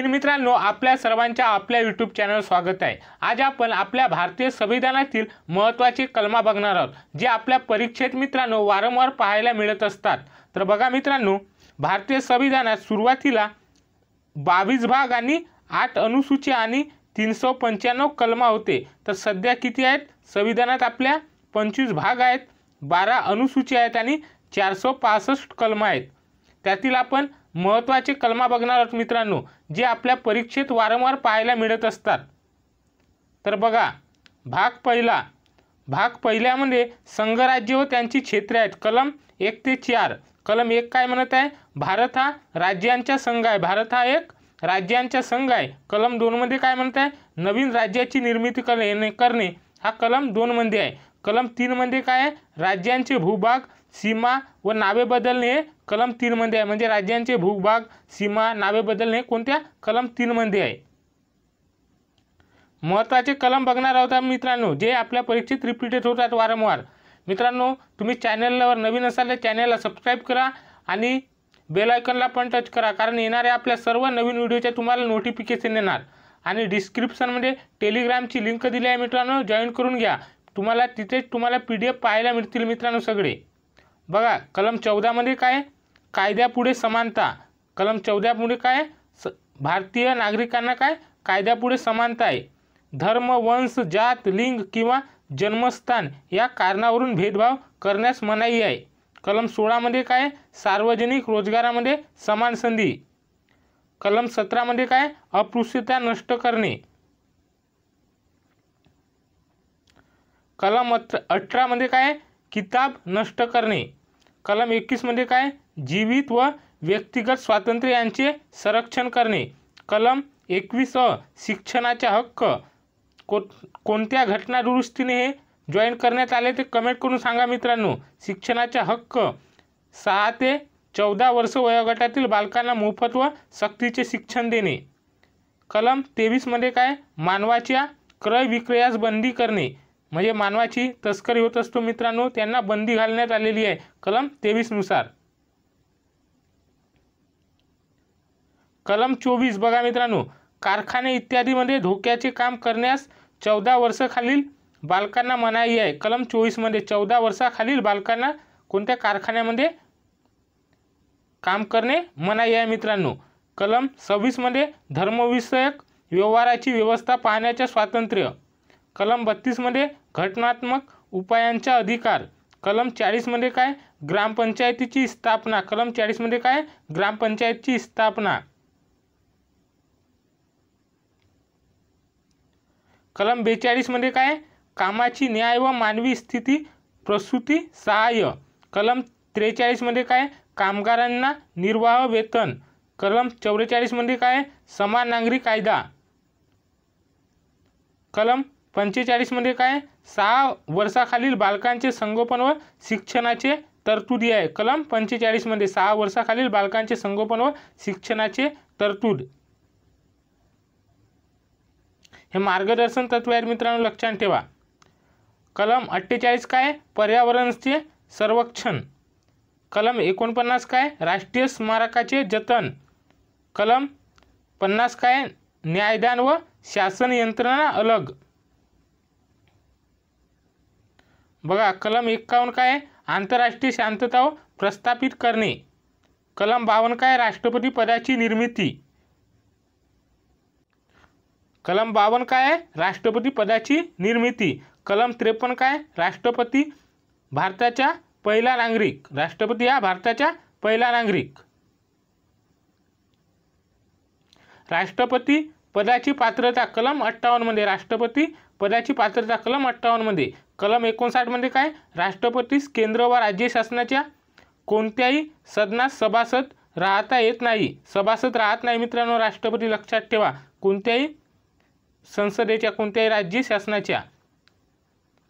मित्रांनो आपल्या सर्वांच्या आपल्या यूट्यूब चॅनल स्वागत आहे आज आपण आपल्या भारतीय संविधानातील महत्त्वाचे कलमा बघणार आहोत जे आपल्या परीक्षेत मित्रांनो वारंवार पाहायला मिळत असतात तर बघा मित्रांनो भारतीय संविधानात सुरुवातीला बावीस भाग आणि आठ अनुसूची आणि तीनशे पंच्याण्णव कलमा होते तर सध्या किती आहेत संविधानात आपल्या पंचवीस भाग आहेत बारा अनुसूची आहेत आणि चारशे पासष्ट कलमा आहेत त्यातील आपण महत्त्वाचे कलमा बघणार आहोत मित्रांनो जे आपल्या परीक्षेत वारंवार पाहायला मिळत असतात तर बघा भाग पहिला भाग पहिल्यामध्ये संघराज्य व त्यांची क्षेत्रे आहेत कलम एक ते चार कलम एक काय म्हणत आहे भारत हा राज्यांचा संघ आहे भारत हा एक राज्यांचा संघ आहे कलम दोनमध्ये काय म्हणत आहे नवीन राज्याची निर्मिती करणे करणे हा कलम दोनमध्ये आहे कलम तीनमध्ये काय आहे राज्यांचे भूभाग सीमा व नावे बदलणे कलम तीनमध्ये आहे म्हणजे राज्यांचे भूभाग सीमा नावे बदलणे कोणत्या कलम तीनमध्ये आहे महत्त्वाचे कलम बघणार आहोत मित्रांनो जे आपल्या परीक्षेत रिपीटेड होतात वारंवार मित्रांनो तुम्ही चॅनलवर नवीन असाल तर चॅनलला सबस्क्राईब करा आणि बेलायकनला पण टच करा कारण येणाऱ्या आपल्या सर्व नवीन व्हिडिओच्या तुम्हाला नोटिफिकेशन येणार आणि डिस्क्रिप्शनमध्ये टेलिग्रामची लिंक दिली आहे मित्रांनो जॉईन करून घ्या तुम्हाला तिथेच तुम्हाला पी डी एफ पाहायला मिळतील मित्रांनो सगळे बघा कलम चौदामध्ये काय कायद्यापुढे समानता कलम चौदापुढे काय स भारतीय नागरिकांना काय कायद्यापुढे समानता आहे धर्म वंश जात लिंग किंवा जन्मस्थान या कारणावरून भेदभाव करण्यास मनाई आहे कलम सोळामध्ये काय सार्वजनिक रोजगारामध्ये समान संधी कलम सतरामध्ये काय अपृश्यता नष्ट करणे कलम अठरामध्ये काय किताब नष्ट करणे कलम एकवीसमध्ये काय जीवित व व्यक्तिगत स्वातंत्र्य यांचे संरक्षण करणे कलम एकवीस अ शिक्षणाचा हक्क को कोणत्या घटना दुरुस्तीने हे जॉईन करण्यात आले ते कमेंट करून सांगा मित्रांनो शिक्षणाचा हक्क सहा ते चौदा वर्ष वयोगटातील बालकांना मोफत व सक्तीचे शिक्षण देणे कलम तेवीसमध्ये काय मानवाच्या क्रय विक्रयास बंदी करणे म्हणजे मानवाची तस्करी होत असतो मित्रांनो त्यांना बंदी घालण्यात आलेली आहे कलम तेवीसनुसार कलम चोवीस बघा मित्रांनो कारखाने इत्यादीमध्ये धोक्याचे काम करण्यास चौदा वर्षाखालील बालकांना मनाई आहे कलम चोवीसमध्ये चौदा वर्षाखालील बालकांना कोणत्या कारखान्यामध्ये काम करणे मनाई आहे मित्रांनो कलम सव्वीसमध्ये धर्मविषयक व्यवहाराची व्यवस्था पाहण्याचे स्वातंत्र्य कलम बत्तीसमध्ये घटनात्मक उपायांचा अधिकार कलम चाळीसमध्ये काय ग्रामपंचायतीची स्थापना कलम चाळीसमध्ये काय ग्रामपंचायतची स्थापना कलम बेचाळीसमध्ये काय कामाची न्याय व मानवी स्थिती प्रसूती सहाय्य कलम त्रेचाळीसमध्ये काय कामगारांना निर्वाह वेतन कलम मध्ये काय समान नागरी कायदा कलम पंचेचाळीसमध्ये काय सहा वर्षाखालील बालकांचे संगोपन व शिक्षणाचे तरतुदी आहे कलम पंचेचाळीसमध्ये सहा वर्षाखालील बालकांचे संगोपन व शिक्षणाचे तरतूद हे मार्गदर्शन तत्व आहेत मित्रांनो लक्षात ठेवा कलम अठ्ठेचाळीस काय पर्यावरणचे सर्वक्षण कलम एकोणपन्नास काय राष्ट्रीय स्मारकाचे जतन कलम पन्नास काय न्यायदान व शासन यंत्रणा अलग बघा कलम एक्कावन्न काय आंतरराष्ट्रीय शांतता हो, प्रस्थापित करणे कलम बावन काय राष्ट्रपती पदाची निर्मिती कलम बावन काय राष्ट्रपती पदाची निर्मिती कलम त्रेपन्न काय राष्ट्रपती भारताच्या पहिला नागरिक राष्ट्रपती हा भारताच्या पहिला नागरिक राष्ट्रपती पदाची पात्रता कलम अठ्ठावन्नमध्ये राष्ट्रपती पदाची पात्रता कलम अठ्ठावन्नमध्ये कलम एकोणसाठमध्ये काय राष्ट्रपतीस केंद्र व राज्य शासनाच्या कोणत्याही सदनास सभासद राहता येत नाही सभासद राहत नाही मित्रांनो राष्ट्रपती लक्षात ठेवा कोणत्याही संसदेच्या कोणत्याही राज्य शासनाच्या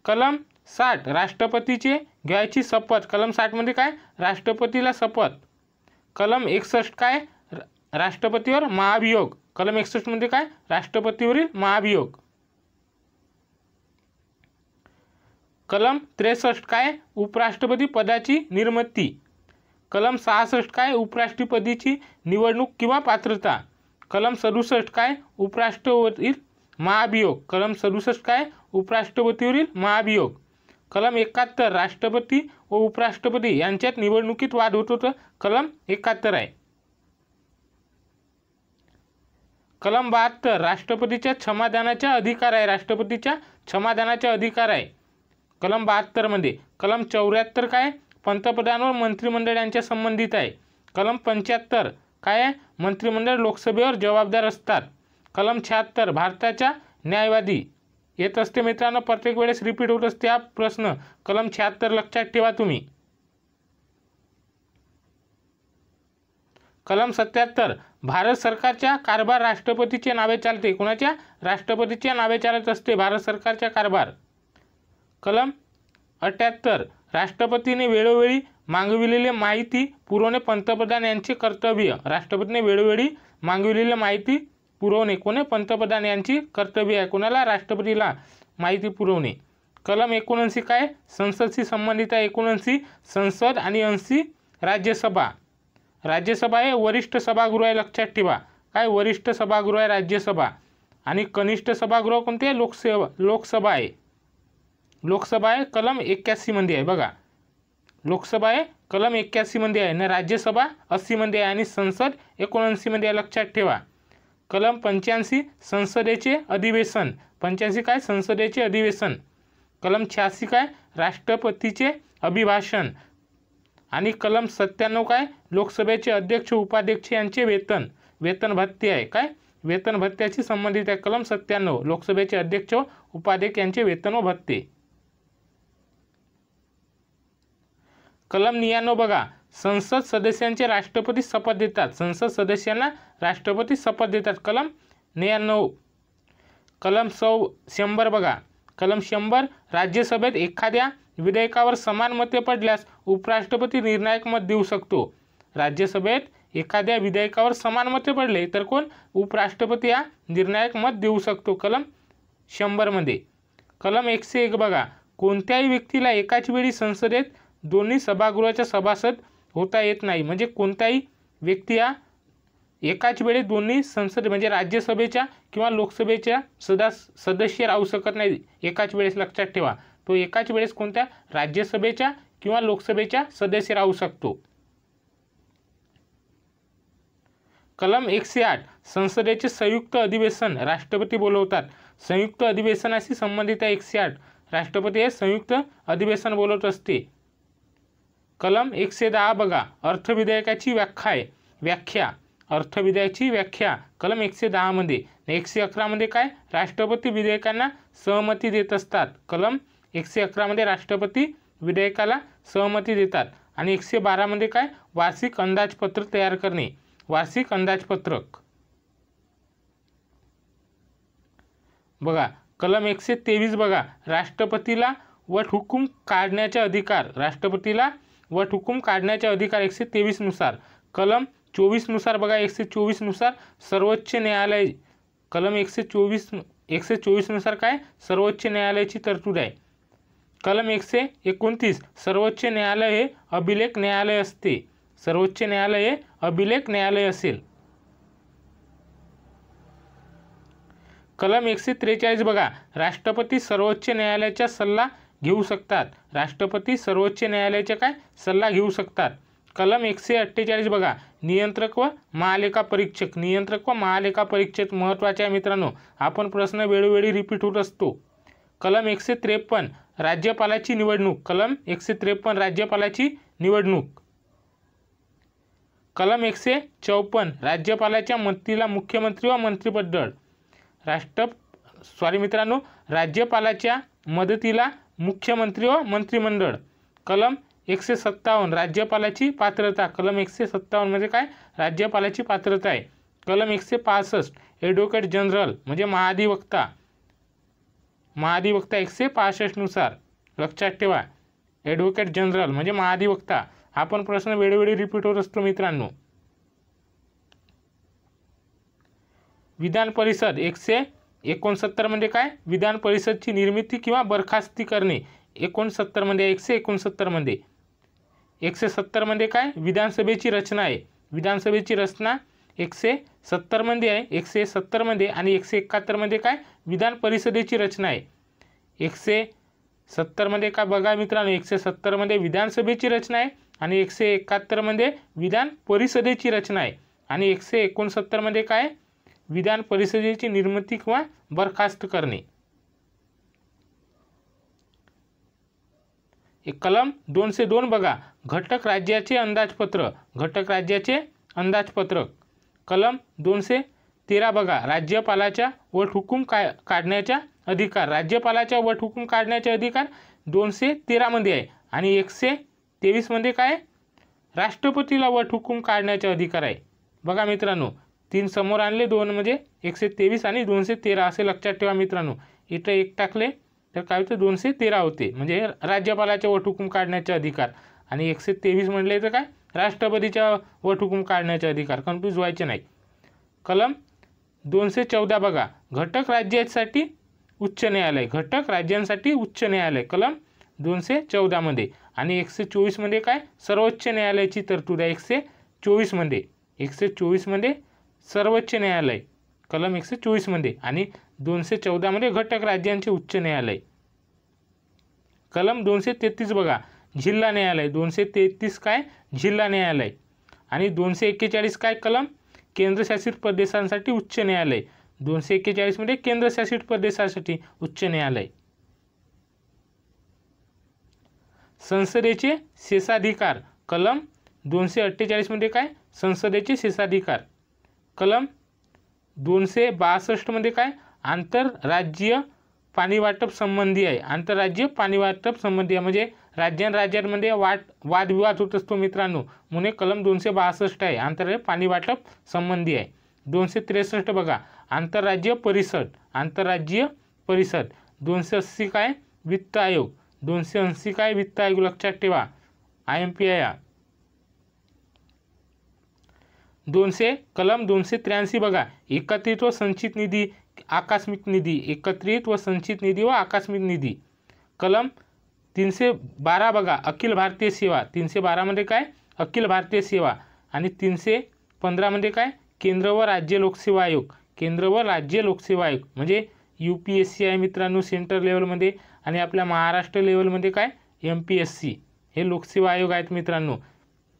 कलम साठ राष्ट्रपतीचे घ्यायची शपथ कलम साठमध्ये काय राष्ट्रपतीला शपथ कलम एकसष्ट काय राष्ट्रपतीवर महाभियोग कलम एकसष्टमध्ये काय राष्ट्रपतीवरील महाभियोग कलम त्रेसष्ट काय उपराष्ट्रपती पदाची निर्मिती कलम सहासष्ट काय उपराष्ट्रपतीची निवडणूक किंवा पात्रता कलम सदुसष्ट काय उपराष्ट्रपतीवरील महाभियोग कलम सदुसष्ट काय उपराष्ट्रपतीवरील महाभियोग कलम एकाहत्तर राष्ट्रपती व उपराष्ट्रपती यांच्यात निवडणुकीत वाद होतो तर कलम एकाहत्तर आहे कलम बहात्तर राष्ट्रपतीच्या क्षमादानाच्या अधिकार आहे राष्ट्रपतीच्या क्षमादानाचा अधिकार आहे कलम बहात्तरमध्ये कलम चौऱ्याहत्तर काय पंतप्रधान व मंत्रिमंडळ यांच्या संबंधित आहे कलम पंच्याहत्तर काय आहे मंत्रिमंडळ लोकसभेवर जबाबदार असतात कलम शहात्तर भारताच्या न्यायवादी येत असते मित्रांनो प्रत्येक वेळेस रिपीट होत असते हा प्रश्न कलम शहात्तर लक्षात ठेवा तुम्ही कलम सत्याहत्तर भारत सरकारच्या कारभार राष्ट्रपतीच्या नावे चालते कोणाच्या राष्ट्रपतीच्या नावे चालत असते भारत सरकारच्या कारभार कलम अठ्याहत्तर राष्ट्रपतीने वेळोवेळी मागविलेली माहिती पुरवणे पंतप्रधान यांचे कर्तव्य राष्ट्रपतीने वेळोवेळी मागविलेली माहिती पुरवणे कोणे पंतप्रधान यांची कर्तव्य आहे कोणाला राष्ट्रपतीला माहिती पुरवणे कलम एकोणऐंशी काय संसदशी संबंधित आहे एकोणऐंशी संसद आणि ऐंशी राज्यसभा राज्यसभा हे वरिष्ठ सभागृह आहे लक्षात ठेवा काय वरिष्ठ सभागृह आहे राज्यसभा आणि कनिष्ठ सभागृह कोणते लोकसेवा लोकसभा आहे लोकसभा आहे कलम एक्क्याऐंशीमध्ये आहे बघा लोकसभा आहे कलम एक्क्याऐंशीमध्ये आहे ना राज्यसभा अस्सीमध्ये आहे आणि संसद एकोणऐंशीमध्ये आहे लक्षात ठेवा कलम पंच्याऐंशी संसदेचे अधिवेशन पंच्याऐंशी काय संसदेचे अधिवेशन कलम शहाऐंशी काय राष्ट्रपतीचे अभिभाषण आणि कलम सत्त्याण्णव काय लोकसभेचे अध्यक्ष उपाध्यक्ष यांचे वेतन वेतन भत्ते आहे काय वेतन भत्त्याशी संबंधित आहे कलम सत्त्याण्णव लोकसभेचे अध्यक्ष उपाध्यक्ष यांचे वेतन व भत्ते कलम नियानो बघा संसद सदस्यांचे राष्ट्रपती शपथ देतात संसद सदस्यांना राष्ट्रपती शपथ देतात कलम नियाण्णव कलम सौ शंभर बघा कलम शंभर राज्यसभेत एखाद्या विधेयकावर समान मते पडल्यास उपराष्ट्रपती निर्णायक मत देऊ शकतो राज्यसभेत एखाद्या विधेयकावर समान मते पडले तर कोण उपराष्ट्रपती या निर्णायक मत देऊ शकतो कलम शंभरमध्ये कलम एकशे एक बघा कोणत्याही व्यक्तीला एकाच वेळी संसदेत दोन्ही सभागृहाच्या सभासद होता येत नाही म्हणजे कोणताही व्यक्ती हा एकाच वेळी दोन्ही संसद म्हणजे राज्यसभेच्या किंवा लोकसभेच्या सदा सदस्य राहू शकत नाही एकाच वेळेस लक्षात ठेवा तो एकाच वेळेस कोणत्या राज्यसभेच्या किंवा लोकसभेच्या सदस्य राहू शकतो कलम एकशे आठ संसदेचे संयुक्त अधिवेशन राष्ट्रपती बोलवतात संयुक्त अधिवेशनाशी संबंधित आहे एकशे आठ राष्ट्रपती हे संयुक्त अधिवेशन बोलवत असते कलम एकशे दहा बघा अर्थविधेयकाची व्याख्या आहे व्याख्या अर्थविधेयकाची व्याख्या कलम एकशे दहामध्ये एकशे अकरामध्ये काय राष्ट्रपती विधेयकांना सहमती देत असतात कलम एकशे अकरामध्ये राष्ट्रपती विधेयकाला सहमती देतात आणि एकशे बारामध्ये काय वार्षिक अंदाजपत्रक तयार करणे वार्षिक अंदाजपत्रक बघा कलम एकशे तेवीस बघा राष्ट्रपतीला हुकूम काढण्याचा अधिकार राष्ट्रपतीला व हुकूम काढण्याचे अधिकार एकशे तेवीसनुसार कलम चोवीसनुसार बघा एकशे चोवीसनुसार सर्वोच्च न्यायालय कलम एकशे चोवीस एकशे चोवीसनुसार काय सर्वोच्च न्यायालयाची तरतूद आहे कलम एकशे एकोणतीस सर्वोच्च न्यायालय हे अभिलेख न्यायालय असते सर्वोच्च न्यायालय हे अभिलेख न्यायालय असेल कलम एकशे त्रेचाळीस बघा राष्ट्रपती सर्वोच्च न्यायालयाचा सल्ला घेऊ शकतात राष्ट्रपती सर्वोच्च न्यायालयाचे काय सल्ला घेऊ शकतात कलम एकशे अठ्ठेचाळीस बघा नियंत्रक व महालेखा परीक्षक नियंत्रक व महालेखा परीक्षक महत्त्वाचे आहे मित्रांनो आपण प्रश्न वेळोवेळी रिपीट होत असतो कलम एकशे त्रेपन्न राज्यपालाची निवडणूक कलम एकशे त्रेपन्न राज्यपालाची निवडणूक कलम एकशे चौपन्न राज्यपालाच्या मदतीला मुख्यमंत्री व मंत्रिमंडळ राष्ट्र सॉरी मित्रांनो राज्यपालाच्या मदतीला मुख्यमंत्री व मंत्रिमंडळ कलम एकशे सत्तावन्न राज्यपालाची पात्रता कलम एकशे सत्तावन्न म्हणजे काय राज्यपालाची पात्रता आहे कलम एकशे पासष्ट ॲडव्होकेट जनरल म्हणजे महाधिवक्ता महाधिवक्ता एकशे पासष्टनुसार लक्षात ठेवा ॲडव्होकेट जनरल म्हणजे महाधिवक्ता आपण प्रश्न वेळोवेळी रिपीट होत असतो मित्रांनो विधान परिषद एकशे एकोणसत्तर म्हणजे काय विधान परिषदची निर्मिती किंवा बरखास्ती करणे एकोणसत्तर म्हणजे एकशे एकोणसत्तरमध्ये म्हणजे. एकशे सत्तरमध्ये म्हणजे काय विधानसभेची रचना आहे विधानसभेची रचना एकशे सत्तरमध्ये म्हणजे आहे एकशे सत्तरमध्ये आणि एकशे एकाहत्तरमध्ये काय विधान परिषदेची रचना आहे एकशे सत्तरमध्ये काय बघा मित्रांनो एकशे सत्तरमध्ये विधानसभेची रचना आहे आणि एकशे एकाहत्तरमध्ये विधान परिषदेची रचना आहे आणि एकशे एकोणसत्तरमध्ये काय विधान परिषदेची निर्मिती किंवा बरखास्त करणे कलम दोनशे दोन बघा घटक राज्याचे अंदाजपत्र घटक राज्याचे अंदाजपत्रक कलम दोनशे तेरा बघा राज्यपालाच्या वटहुकूम हुकूम काढण्याचा काढण्याच्या अधिकार राज्यपालाच्या वटहुकूम काढण्याचे अधिकार दोनशे तेरामध्ये आहे आणि एकशे तेवीसमध्ये काय राष्ट्रपतीला वटहुकूम हुकूम काढण्याचा अधिकार आहे बघा मित्रांनो तीन समोर आणले दोन म्हणजे एकशे तेवीस आणि दोनशे तेरा असे लक्षात ठेवा मित्रांनो इथं एक टाकले तर काय होतं दोनशे तेरा होते म्हणजे राज्यपालाच्या वटहुकूम काढण्याचे अधिकार आणि एकशे तेवीस म्हटले तर काय राष्ट्रपतीच्या वटहुकूम काढण्याचे अधिकार कन्फ्यूज व्हायचे नाही कलम दोनशे चौदा बघा घटक राज्यासाठी उच्च न्यायालय घटक राज्यांसाठी उच्च न्यायालय कलम दोनशे चौदामध्ये आणि एकशे चोवीसमध्ये काय सर्वोच्च न्यायालयाची तरतूद आहे एकशे चोवीसमध्ये एकशे चोवीसमध्ये सर्वोच्च न्यायालय कलम एकशे चोवीसमध्ये आणि दोनशे चौदामध्ये घटक राज्यांचे उच्च न्यायालय कलम दोनशे तेहतीस बघा जिल्हा न्यायालय दोनशे तेहतीस काय जिल्हा न्यायालय आणि दोनशे एक्केचाळीस काय कलम केंद्रशासित प्रदेशांसाठी उच्च न्यायालय दोनशे एक्केचाळीसमध्ये केंद्रशासित प्रदेशासाठी उच्च न्यायालय संसदेचे शेषाधिकार कलम दोनशे अठ्ठेचाळीसमध्ये काय संसदेचे शेषाधिकार कलम दोनशे बासष्टमध्ये काय आंतरराज्य पाणी वाटप संबंधी आहे आंतरराज्य पाणी वाटप संबंधी आहे म्हणजे राज्यांराज्यांमध्ये राज्यांमध्ये वाट वादविवाद होत असतो मित्रांनो म्हणून कलम दोनशे बासष्ट आहे आंतरराज्य पाणी वाटप संबंधी आहे दोनशे त्रेसष्ट बघा आंतरराज्य परिषद आंतरराज्य परिषद दोनशे अस्सी काय वित्त आयोग दोनशे ऐंशी काय वित्त आयोग लक्षात ठेवा I M P I R दोनशे कलम दोनशे त्र्याऐंशी बघा एकत्रित व संचित निधी आकस्मिक निधी एकत्रित व संचित निधी व आकस्मिक निधी कलम तीनशे बारा बघा अखिल भारतीय सेवा तीनशे बारामध्ये काय अखिल भारतीय सेवा आणि तीनशे पंधरामध्ये काय केंद्र व राज्य लोकसेवा आयोग केंद्र व राज्य लोकसेवा आयोग म्हणजे यू पी एस सी आहे मित्रांनो सेंटर लेवलमध्ये आणि आपल्या महाराष्ट्र लेवलमध्ये काय एम पी एस सी हे लोकसेवा आयोग आहेत मित्रांनो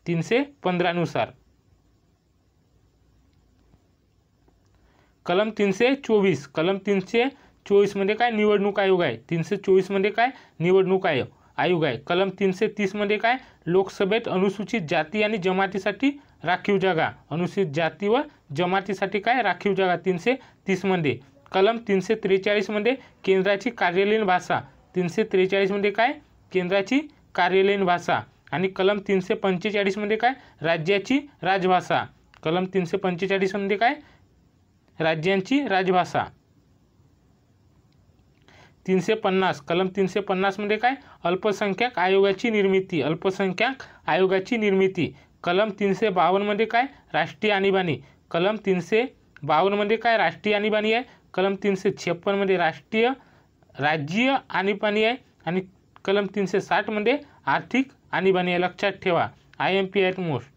तीनशे पंधरानुसार कलम तीनशे चोवीस कलम तीनशे चोवीसमध्ये म्हणजे काय निवडणूक आयोग आहे तीनशे चोवीसमध्ये म्हणजे काय निवडणूक आयोग आयोग आहे कलम तीनशे तीसमध्ये म्हणजे काय लोकसभेत अनुसूचित जाती आणि जमातीसाठी राखीव जागा अनुसूचित जाती व जमातीसाठी काय राखीव जागा तीनशे तीसमध्ये कलम तीनशे त्रेचाळीसमध्ये केंद्राची कार्यालयीन भाषा तीनशे त्रेचाळीसमध्ये काय केंद्राची कार्यालयीन भाषा आणि कलम तीनशे पंचेचाळीसमध्ये काय राज्याची राजभाषा कलम तीनशे पंचेचाळीसमध्ये काय राज्यांची राजभाषा तीनशे पन्नास कलम तीनशे पन्नासमध्ये म्हणजे काय अल्पसंख्याक आयोगाची निर्मिती अल्पसंख्याक आयोगाची निर्मिती कलम तीनशे बावन्नमध्ये म्हणजे काय राष्ट्रीय आणीबाणी कलम तीनशे बावन्नमध्ये म्हणजे काय राष्ट्रीय आणीबाणी आहे कलम तीनशे छप्पनमध्ये राष्ट्रीय राज्य आणीबाणी आहे आणि कलम तीनशे साठमध्ये आर्थिक आणीबाणी आहे लक्षात ठेवा I M P at most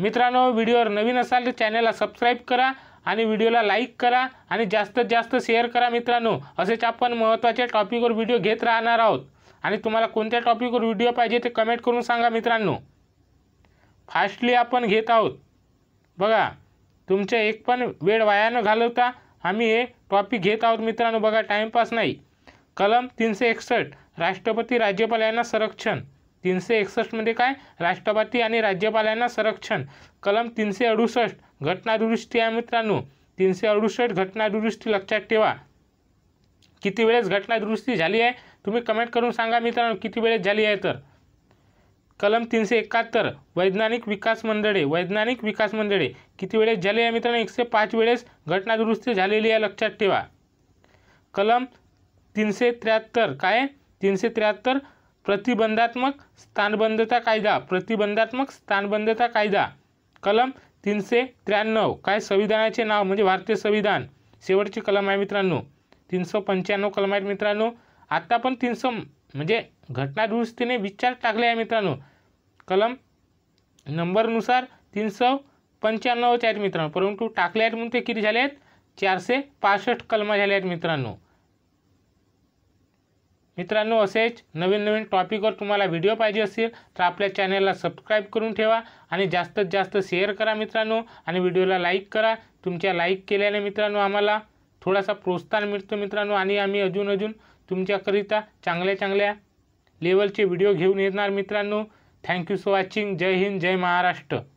मित्रांनो व्हिडिओवर नवीन असाल तर चॅनलला सबस्क्राईब करा आणि व्हिडिओला लाईक करा आणि जास्तीत जास्त शेअर करा मित्रांनो असेच आपण महत्त्वाच्या टॉपिकवर व्हिडिओ घेत राहणार आहोत आणि तुम्हाला कोणत्या टॉपिकवर व्हिडिओ पाहिजे ते कमेंट करून सांगा मित्रांनो फास्टली आपण घेत आहोत बघा तुमच्या एक पण वेळ वाया न घालवता आम्ही हे टॉपिक घेत आहोत मित्रांनो बघा टाइमपास नाही कलम तीनशे एकसष्ट राष्ट्रपती राज्यपाल यांना संरक्षण तीनशे एकसष्टमध्ये काय राष्ट्रपती आणि राज्यपालांना संरक्षण कलम तीनशे अडुसष्ट घटनादुरुस्ती आहे मित्रांनो तीनशे अडुसष्ट घटनादुरुस्ती लक्षात ठेवा किती वेळेस घटनादुरुस्ती झाली आहे तुम्ही कमेंट करून सांगा मित्रांनो किती वेळेस झाली आहे तर कलम तीनशे एकाहत्तर वैज्ञानिक विकास मंडळे वैज्ञानिक विकास मंडळे किती वेळेस झाले आहे मित्रांनो एकशे पाच वेळेस घटनादुरुस्ती झालेली आहे लक्षात ठेवा कलम तीनशे त्र्याहत्तर काय तीनशे त्र्याहत्तर प्रतिबंधात्मक स्थानबंधता कायदा प्रतिबंधात्मक स्थानबंधता कायदा कलम तीनशे त्र्याण्णव काय संविधानाचे नाव म्हणजे भारतीय संविधान शेवटची कलम आहे मित्रांनो तीनशे पंच्याण्णव कलम आहेत मित्रांनो आत्ता पण तीनशे म्हणजे घटनादुरुस्तीने विचार टाकले आहे मित्रांनो कलम नंबरनुसार तीनशे पंच्याण्णवचे आहेत मित्रांनो परंतु टाकले आहेत म्हणून ते किती झाले आहेत चारशे पासष्ट कलमा झाल्या आहेत मित्रांनो मित्रांनो असेच नवीन नवीन टॉपिकवर तुम्हाला व्हिडिओ पाहिजे असेल तर आपल्या चॅनलला सबस्क्राईब करून ठेवा आणि जास्तीत जास्त शेअर करा मित्रांनो आणि व्हिडिओला लाईक करा तुमच्या लाईक केल्याने मित्रांनो आम्हाला थोडासा प्रोत्साहन मिळतो मित्रांनो आणि आम्ही अजून अजून तुमच्याकरिता चांगल्या चांगल्या लेवलचे व्हिडिओ घेऊन येणार मित्रांनो थँक्यू सो वॉचिंग जय हिंद जय महाराष्ट्र